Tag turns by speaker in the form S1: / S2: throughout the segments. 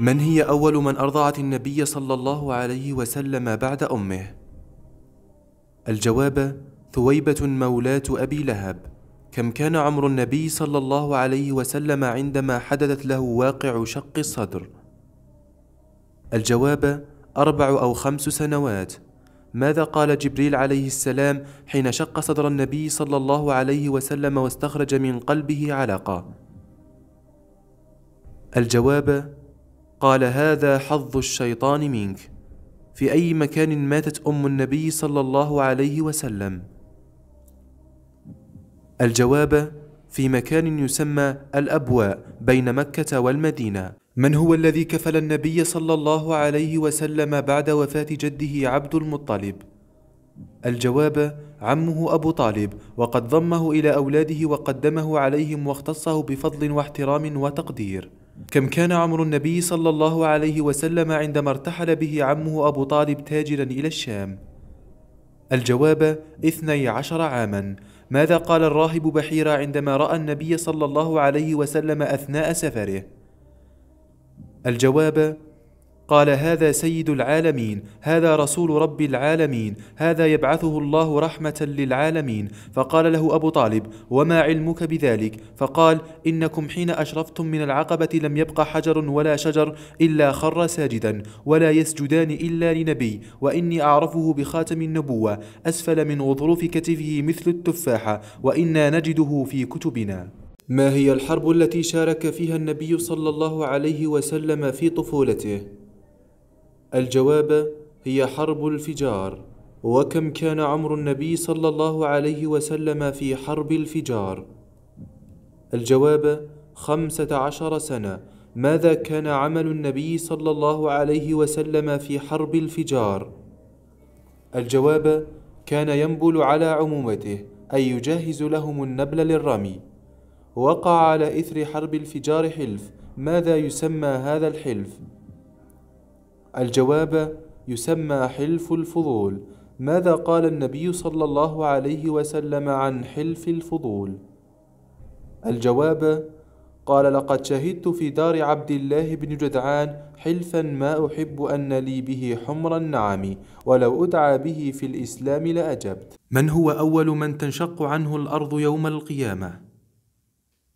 S1: من هي أول من أرضعت النبي صلى الله عليه وسلم بعد أمه؟ الجواب ثويبة مولاة أبي لهب كم كان عمر النبي صلى الله عليه وسلم عندما حدثت له واقع شق الصدر؟ الجواب أربع أو خمس سنوات ماذا قال جبريل عليه السلام حين شق صدر النبي صلى الله عليه وسلم واستخرج من قلبه علقة؟ الجواب قال هذا حظ الشيطان منك في اي مكان ماتت ام النبي صلى الله عليه وسلم الجواب في مكان يسمى الابواء بين مكه والمدينه من هو الذي كفل النبي صلى الله عليه وسلم بعد وفاه جده عبد المطلب الجواب عمه ابو طالب وقد ضمه الى اولاده وقدمه عليهم واختصه بفضل واحترام وتقدير كم كان عمر النبي صلى الله عليه وسلم عندما ارتحل به عمه أبو طالب تاجرا إلى الشام؟ الجواب اثني عشر عاما ماذا قال الراهب بحيرة عندما رأى النبي صلى الله عليه وسلم أثناء سفره؟ الجواب قال هذا سيد العالمين هذا رسول رب العالمين هذا يبعثه الله رحمه للعالمين فقال له ابو طالب وما علمك بذلك فقال انكم حين اشرفتم من العقبه لم يبق حجر ولا شجر الا خر ساجدا ولا يسجدان الا لنبي واني اعرفه بخاتم النبوه اسفل من غضروف كتفه مثل التفاحه وانا نجده في كتبنا ما هي الحرب التي شارك فيها النبي صلى الله عليه وسلم في طفولته الجواب هي حرب الفجار وكم كان عمر النبي صلى الله عليه وسلم في حرب الفجار الجواب خمسه عشر سنه ماذا كان عمل النبي صلى الله عليه وسلم في حرب الفجار الجواب كان ينبل على عمومته اي يجهز لهم النبل للرمي وقع على اثر حرب الفجار حلف ماذا يسمى هذا الحلف الجواب يسمى حلف الفضول ماذا قال النبي صلى الله عليه وسلم عن حلف الفضول الجواب قال لقد شهدت في دار عبد الله بن جدعان حلفا ما أحب أن لي به حمر النعم ولو أدعى به في الإسلام لأجبت من هو أول من تنشق عنه الأرض يوم القيامة؟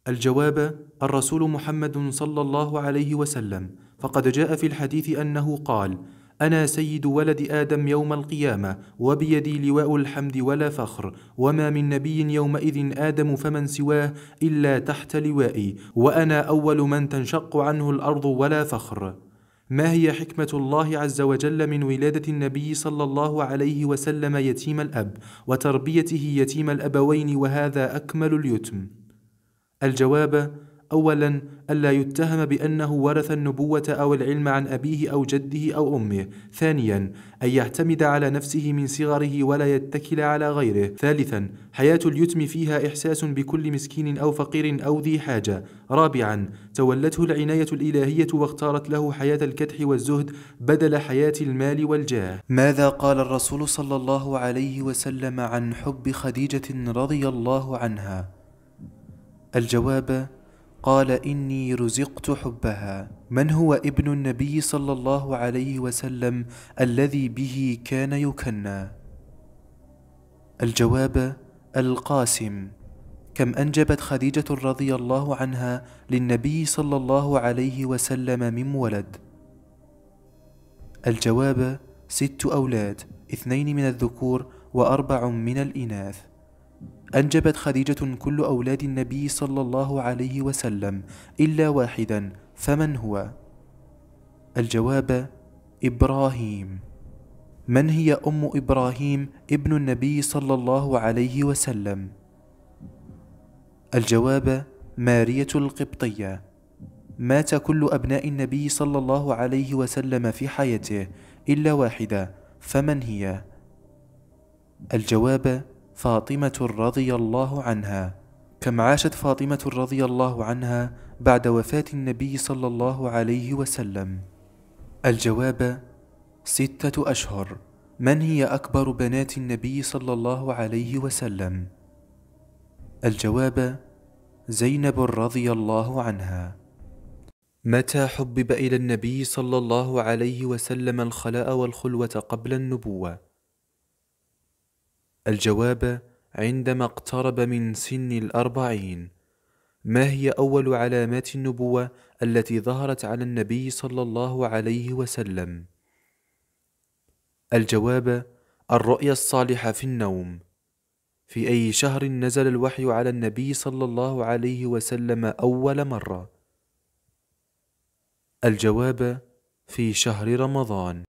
S1: الجواب الرسول محمد صلى الله عليه وسلم فقد جاء في الحديث انه قال انا سيد ولد ادم يوم القيامه وبيدي لواء الحمد ولا فخر وما من نبي يومئذ ادم فمن سواه الا تحت لوائي وانا اول من تنشق عنه الارض ولا فخر ما هي حكمة الله عز وجل من ولادة النبي صلى الله عليه وسلم يتيم الأب وتربيته يتيم الأبوين وهذا أكمل اليتم الجواب اولا الا يتهم بانه ورث النبوه او العلم عن ابيه او جده او امه ثانيا ان يعتمد على نفسه من صغره ولا يتكل على غيره ثالثا حياه اليتم فيها احساس بكل مسكين او فقير او ذي حاجه رابعا تولته العنايه الالهيه واختارت له حياه الكدح والزهد بدل حياه المال والجاه ماذا قال الرسول صلى الله عليه وسلم عن حب خديجه رضي الله عنها الجواب قال إني رزقت حبها من هو ابن النبي صلى الله عليه وسلم الذي به كان يكنى الجواب القاسم كم أنجبت خديجة رضي الله عنها للنبي صلى الله عليه وسلم من ولد الجواب ست أولاد اثنين من الذكور وأربع من الإناث أنجبت خديجة كل أولاد النبي صلى الله عليه وسلم إلا واحدا فمن هو؟ الجواب إبراهيم من هي أم إبراهيم ابن النبي صلى الله عليه وسلم؟ الجواب مارية القبطية مات كل أبناء النبي صلى الله عليه وسلم في حياته إلا واحدة فمن هي؟ الجواب فاطمة رضي الله عنها كم عاشت فاطمة رضي الله عنها بعد وفاة النبي صلى الله عليه وسلم الجواب ستة أشهر من هي أكبر بنات النبي صلى الله عليه وسلم؟ الجواب زينب رضي الله عنها متى حبب إلى النبي صلى الله عليه وسلم الخلاء والخلوة قبل النبوة؟ الجواب عندما اقترب من سن الأربعين ما هي أول علامات النبوة التي ظهرت على النبي صلى الله عليه وسلم؟ الجواب الرؤيا الصالحة في النوم في أي شهر نزل الوحي على النبي صلى الله عليه وسلم أول مرة؟ الجواب في شهر رمضان